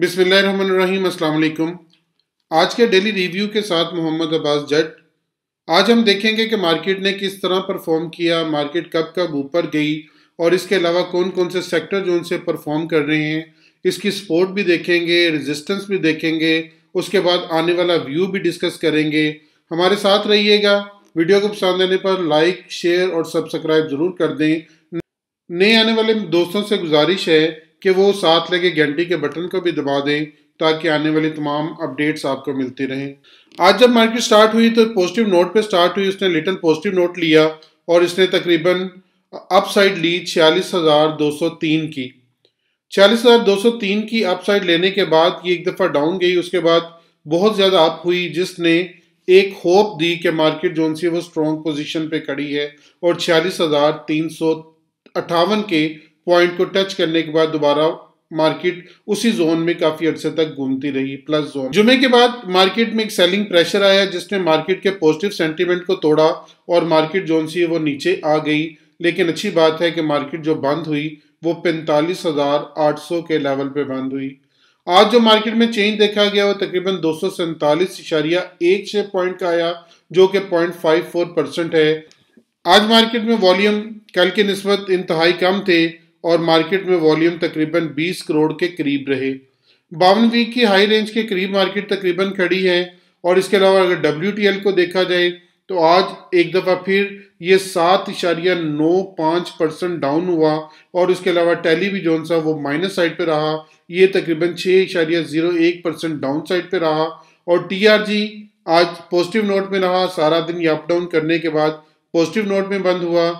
बिस्मिल्लाहिर्रहमानिर्रहीम अस्सलाम वालेकुम आज के डेली रिव्यू के साथ मोहम्मद अब्बास जट आज हम देखेंगे कि मार्केट ने किस तरह परफॉर्म किया मार्केट कब कब ऊपर गई और इसके अलावा कौन कौन से सेक्टर जो उनसे परफॉर्म कर रहे हैं इसकी सपोर्ट भी देखेंगे रेजिस्टेंस भी देखेंगे उसके बाद आने वाला व्यू भी डिस्कस करेंगे हमारे साथ रहिएगा वीडियो को पसंद आने पर लाइक शेयर और सब्सक्राइब ज़रूर कर दें नए आने वाले दोस्तों से गुजारिश है कि वो साथ लगे घंटी के बटन को भी दबा दें ताकि आने वाली तमाम अपडेट्स आपको मिलती रहें आज जब मार्केट स्टार्ट हुई तो पॉजिटिव नोट पे स्टार्ट हुई उसने लिटिल पॉजिटिव नोट लिया और इसने तकरीबन अपसाइड ली छियालीस हज़ार दो सौ तीन की छियालीस हज़ार दो सौ तीन की अपसाइड लेने के बाद ये एक दफ़ा डाउन गई उसके बाद बहुत ज़्यादा अप हुई जिसने एक होप दी कि मार्केट जो सी वो स्ट्रॉन्ग पोजिशन पर खड़ी है और छियालीस हज़ार तीन सौ अट्ठावन के पॉइंट को टच करने के बाद दोबारा मार्केट उसी जोन में काफी अर्से तक घूमती रही प्लस जोन जुमे के बाद मार्केट में एक सेलिंग प्रेशर आया जिसने मार्केट के पॉजिटिव सेंटीमेंट को तोड़ा और मार्केट जोन सी वो नीचे आ गई लेकिन अच्छी बात है कि मार्केट जो बंद हुई वो पैंतालीस हजार आठ सौ के लेवल पे बंद हुई आज जो मार्केट में चेंज देखा गया वो तकरीबन दो सौ सैंतालीस इशारिया एक छः पॉइंट का आया जो कि पॉइंट फाइव फोर परसेंट है आज मार्केट में वॉल्यूम कल के नस्बत इंतहाई कम थे और मार्केट में वॉल्यूम तकरीबन 20 करोड़ के करीब रहे बावन वीक की हाई रेंज के करीब मार्केट तकरीबन खड़ी है और इसके अलावा अगर डब्ल्यू को देखा जाए तो आज एक दफ़ा फिर ये सात इशारिया नौ पाँच परसेंट डाउन हुआ और उसके अलावा टैली भी जोन सा वो माइनस साइड पे रहा ये तकरीबन छः इशारिया ज़ीरो एक परसेंट डाउन साइड पे रहा और टीआरजी आज पॉजिटिव नोट में रहा सारा दिन ये अप डाउन करने के बाद पॉजिटिव नोट में बंद हुआ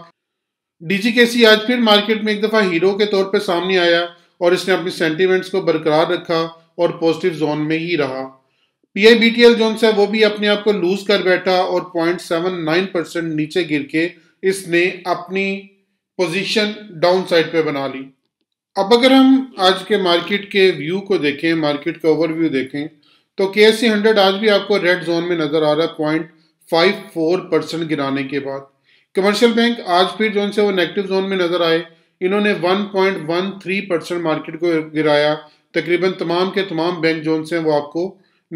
डीजीकेसी आज फिर मार्केट में एक दफा हीरो के तौर पर सामने आया और इसने अपने सेंटीमेंट्स को बरकरार रखा और पॉजिटिव जोन में ही रहा पी जोन्स है वो भी अपने आप को लूज कर बैठा और 0.79 परसेंट नीचे गिर के इसने अपनी पोजीशन डाउन साइड पे बना ली अब अगर हम आज के मार्केट के व्यू को देखें मार्केट का ओवरव्यू देखें तो के एस आज भी आपको रेड जोन में नजर आ रहा है पॉइंट फाइव फोर परसेंट गिराने के बाद कमर्शियल बैंक आज फिर जो है वो नेगेटिव जोन में नजर आए इन्होंने 1.13 परसेंट मार्केट को गिराया तकरीबन तमाम के तमाम बैंक जोन से वो आपको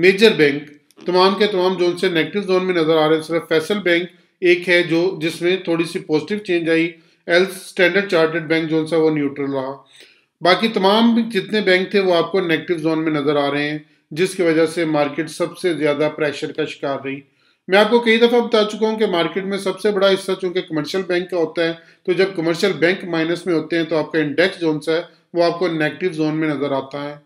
मेजर बैंक तमाम के तमाम जोन से नेगेटिव जोन में नजर आ रहे हैं सिर्फ फैसल बैंक एक है जो जिसमें थोड़ी सी पॉजिटिव चेंज आई एल स्टैंडर्ड चार्टेड बैंक जोन सा वो न्यूट्रल रहा बाकी तमाम जितने बैंक थे वो आपको नेगेटिव जोन में नजर आ रहे हैं जिसकी वजह से मार्केट सबसे ज़्यादा प्रेशर का शिकार रही मैं आपको कई दफ़ा बता चुका हूँ कि मार्केट में सबसे बड़ा हिस्सा चूंकि कमर्शियल बैंक का होता है तो जब कमर्शियल बैंक माइनस में होते हैं तो आपका इंडेक्स जोन सा है वो आपको नेगेटिव जोन में नज़र आता है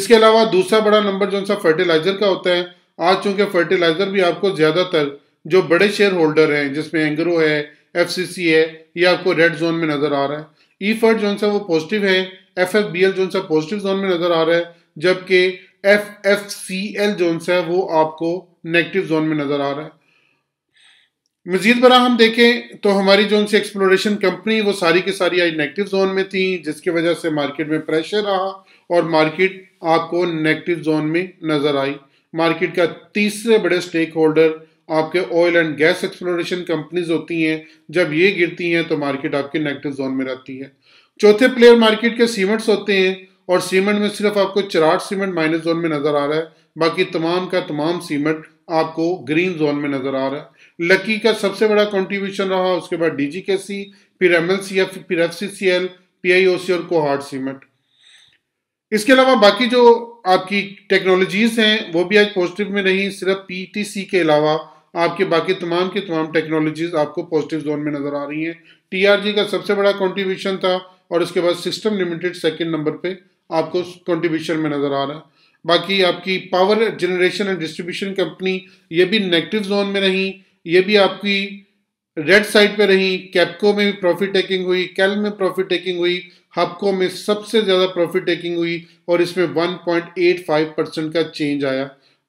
इसके अलावा दूसरा बड़ा नंबर जो सा फर्टिलाइज़र का होता है आज चूंकि फर्टिलाइज़र भी आपको ज़्यादातर जो बड़े शेयर होल्डर हैं जिसमें एंग्रो है एफ है ये आपको रेड जोन में नज़र आ रहा है ई e फर्ट जोन सा वो पॉजिटिव है एफ एफ बी एल जो सा पॉजिटिव जोन में नज़र आ रहा है जबकि एफ एफ सी एल जो है वो आपको नेगेटिव जोन में नज़र आ रहा है मजीद बरा हम देखें तो हमारी जो उनसे एक्सप्लोरेशन कंपनी वो सारी की सारी आज नेगेटिव जोन में थी जिसकी वजह से मार्केट में प्रेशर रहा और मार्केट आपको नेगेटिव जोन में नज़र आई मार्केट का तीसरे बड़े स्टेक होल्डर आपके oil and gas exploration companies होती हैं जब ये गिरती हैं तो मार्केट आपके नेगेटिव जोन में रहती है चौथे प्लेयर मार्केट के सीमेंट्स होते हैं और सीमेंट में सिर्फ आपको चराट सीमेंट माइनस जोन में नज़र आ रहा है बाकी तमाम का तमाम सीमेंट आपको ग्रीन जोन में नजर आ रहा है लकी का सबसे बड़ा कंट्रीब्यूशन रहा उसके बाद डीजीकेसी फिर एमएलसीएफ फिर ओ सी और कोहार्ड सीमेंट इसके अलावा बाकी जो आपकी टेक्नोलॉजीज हैं वो भी आज पॉजिटिव में नहीं सिर्फ पीटीसी के अलावा आपके बाकी तमाम की तमाम टेक्नोलॉजीज आपको पॉजिटिव जोन में नजर आ रही हैं टीआरजी का सबसे बड़ा कंट्रीब्यूशन था और उसके बाद सिस्टम लिमिटेड सेकंड नंबर पे आपको कंट्रीब्यूशन में नजर आ रहा है बाकी आपकी power generation and distribution company ये भी नेगेटिव जोन में रही ये भी आपकी रेड साइड पे रही कैपको में भी प्रॉफिट टेकिंग हुई कैल में प्रॉफिट टेकिंग हुई हबको में सबसे ज़्यादा प्रॉफिट टेकिंग हुई और इसमें 1.85 परसेंट का चेंज आया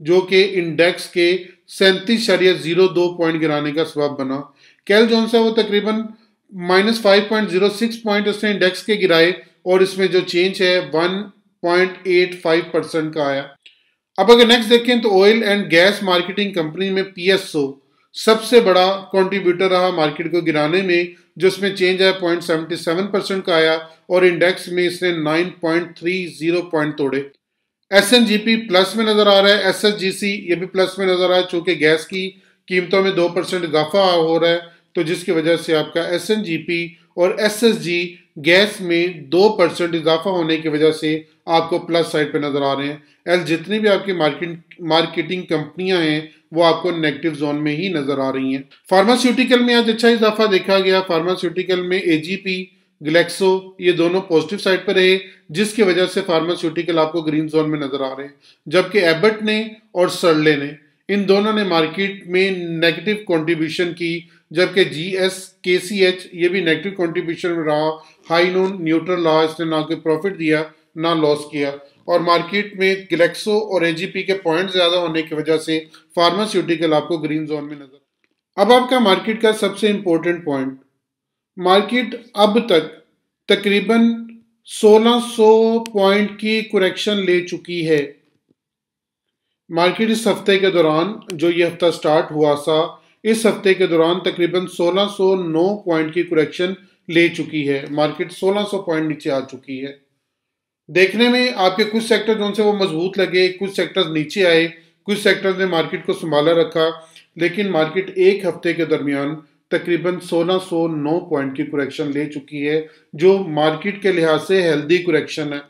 जो कि इंडेक्स के सैंतीस शरिया जीरो दो पॉइंट गिराने का सबब बना कैल जोन है वो तकरीबन minus five point zero six point उसने इंडेक्स के गिराए और इसमें जो चेंज है वन 0.85 परसेंट का आया अब अगर नेक्स्ट देखें तो oil and gas marketing company में पीएसओ सबसे बड़ा कंट्रीब्यूटर रहा मार्केट को गिराने में जिसमें चेंज आया पॉइंट सेवेंटी सेवन परसेंट का आया और इंडेक्स में इसने nine point three zero point तोड़े S N G P plus में नज़र आ रहा है एस एस जी सी ये भी प्लस में नज़र आ रहा है गैस की कीमतों में दो परसेंट इजाफा हो रहा है तो जिसकी वजह से आपका एस एन जी पी और एस एस जी गैस में दो परसेंट इजाफा होने की वजह से आपको प्लस साइड पे नज़र आ रहे हैं एल जितनी भी आपकी मार्केट मार्केटिंग कंपनियां हैं वो आपको नेगेटिव जोन में ही नज़र आ रही हैं फार्मास्यूटिकल में आज अच्छा इजाफा देखा गया फार्मास्यूटिकल में ए ग्लेक्सो ये दोनों पॉजिटिव साइड पर रहे जिसकी वजह से फार्मास्यूटिकल आपको ग्रीन जोन में नज़र आ रहे हैं जबकि एबर्ट ने और सरले ने इन दोनों ने मार्केट में नेगेटिव कंट्रीब्यूशन की जबकि जी एस के सी एच ये भी नेगेटिव कंट्रीब्यूशन में रहा हाई नोन न्यूट्रल रहा इसने ना कोई प्रॉफिट दिया ना लॉस किया और मार्केट में गलेक्सो और एजीपी के पॉइंट ज़्यादा होने की वजह से फार्मास्यूटिकल आपको ग्रीन जोन में नजर अब आपका मार्केट का सबसे इम्पोर्टेंट पॉइंट मार्केट अब तक तकरीबन 1600 पॉइंट की कुरेक्शन ले चुकी है मार्केट इस हफ्ते के दौरान जो ये हफ्ता स्टार्ट हुआ था इस हफ्ते के दौरान तकरीबन 1609 पॉइंट की करेक्शन ले चुकी है मार्केट 1600 पॉइंट नीचे आ चुकी है देखने में आपके कुछ सेक्टर जो से वो मजबूत लगे कुछ सेक्टर्स नीचे आए कुछ सेक्टर्स ने मार्केट को संभाला रखा लेकिन मार्केट एक हफ्ते के दरमियान तकरीबन 1609 पॉइंट की करेक्शन ले चुकी है जो मार्केट के लिहाज से हेल्दी करेक्शन है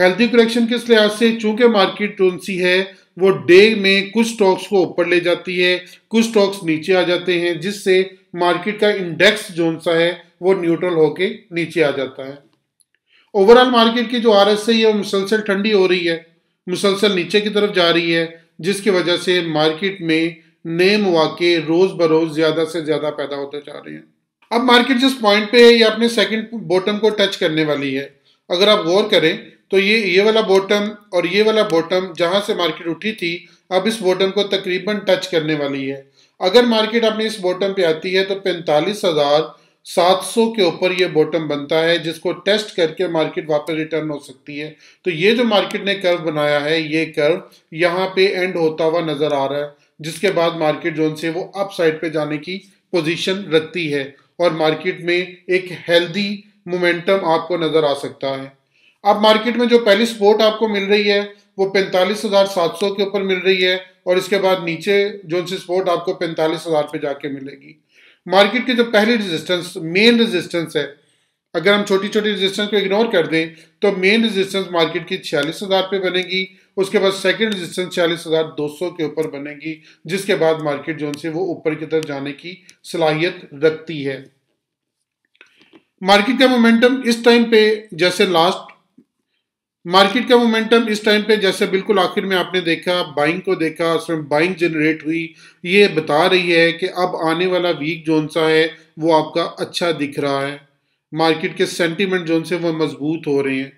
हेल्थी करेक्शन किस लिहाज से चूंकि मार्केट जो सी है वो डे में कुछ स्टॉक्स को ऊपर ले जाती है कुछ स्टॉक्स नीचे आ जाते हैं जिससे मार्केट का इंडेक्स जोन सा है वो न्यूट्रल होके नीचे आ जाता है ओवरऑल मार्केट की जो आर एस है वो मुसलसल ठंडी हो रही है मुसलसल नीचे की तरफ जा रही है जिसकी वजह से मार्केट में नए मौके रोज बरोज ज्यादा से ज्यादा पैदा होते जा रहे हैं अब मार्केट जिस पॉइंट पे है ये अपने सेकंड बॉटम को टच करने वाली है अगर आप गौर करें तो ये ये वाला बॉटम और ये वाला बॉटम जहां से मार्केट उठी थी अब इस बॉटम को तकरीबन टच करने वाली है अगर मार्केट अपने इस बॉटम पे आती है तो पैंतालीस हजार सात सौ के ऊपर ये बॉटम बनता है जिसको टेस्ट करके मार्केट वापस रिटर्न हो सकती है तो ये जो मार्केट ने कर्व बनाया है ये कर्व यहाँ पे एंड होता हुआ नजर आ रहा है जिसके बाद मार्केट जोन से वो अप साइड पे जाने की पोजिशन रखती है और मार्केट में एक हेल्दी मोमेंटम आपको नजर आ सकता है अब मार्केट में जो पहली सपोर्ट आपको मिल रही है वो पैंतालीस हजार सात सौ के ऊपर मिल रही है और इसके बाद नीचे जो सी सपोर्ट आपको पैंतालीस हजार पे जाके मिलेगी मार्केट की जो पहली रेजिस्टेंस मेन रेजिस्टेंस है अगर हम छोटी छोटी रेजिस्टेंस को इग्नोर कर दें तो मेन रेजिस्टेंस मार्केट की छियालीस हज़ार पे बनेगी उसके बाद सेकंड रेजिस्टेंस छियालीस हज़ार दो सौ के ऊपर बनेगी जिसके बाद मार्केट जोन से वो ऊपर की तरफ जाने की सलाहियत रखती है मार्केट का मोमेंटम इस टाइम पे जैसे लास्ट मार्केट का मोमेंटम इस टाइम पे जैसे बिल्कुल आखिर में आपने देखा बाइंग को देखा उसमें बाइंग जनरेट हुई ये बता रही है कि अब आने वाला वीक जोन सा है वो आपका अच्छा दिख रहा है मार्केट के सेंटीमेंट जोन से वो मजबूत हो रहे हैं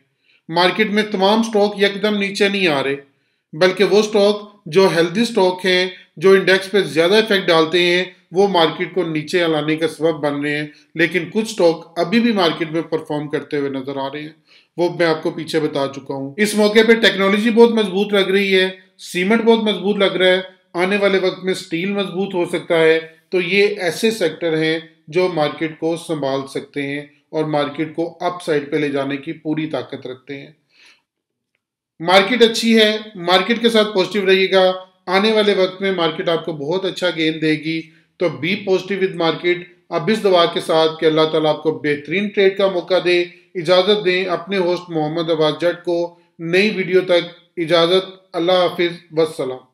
मार्केट में तमाम स्टॉक एकदम नीचे नहीं आ रहे बल्कि वो स्टॉक जो हेल्दी स्टॉक हैं जो इंडेक्स पे ज़्यादा इफेक्ट डालते हैं वो मार्केट को नीचे लाने का सबब बन रहे हैं लेकिन कुछ स्टॉक अभी भी मार्केट में परफॉर्म करते हुए नज़र आ रहे हैं वो मैं आपको पीछे बता चुका हूँ इस मौके पर टेक्नोलॉजी बहुत मजबूत लग रही है सीमेंट बहुत मजबूत लग रहा है आने वाले वक्त में स्टील मजबूत हो सकता है तो ये ऐसे सेक्टर हैं जो मार्केट को संभाल सकते हैं और मार्केट को अप साइड पर ले जाने की पूरी ताकत रखते हैं मार्केट अच्छी है मार्केट के साथ पॉजिटिव रहिएगा आने वाले वक्त में मार्केट आपको बहुत अच्छा गेन देगी तो बी पॉजिटिव विद मार्केट अब इस दवा के साथ कि अल्लाह ताला आपको बेहतरीन ट्रेड का मौका दे इजाज़त दें अपने होस्ट मोहम्मद अबाज जट को नई वीडियो तक इजाज़त अल्लाह हाफिज़ वसलम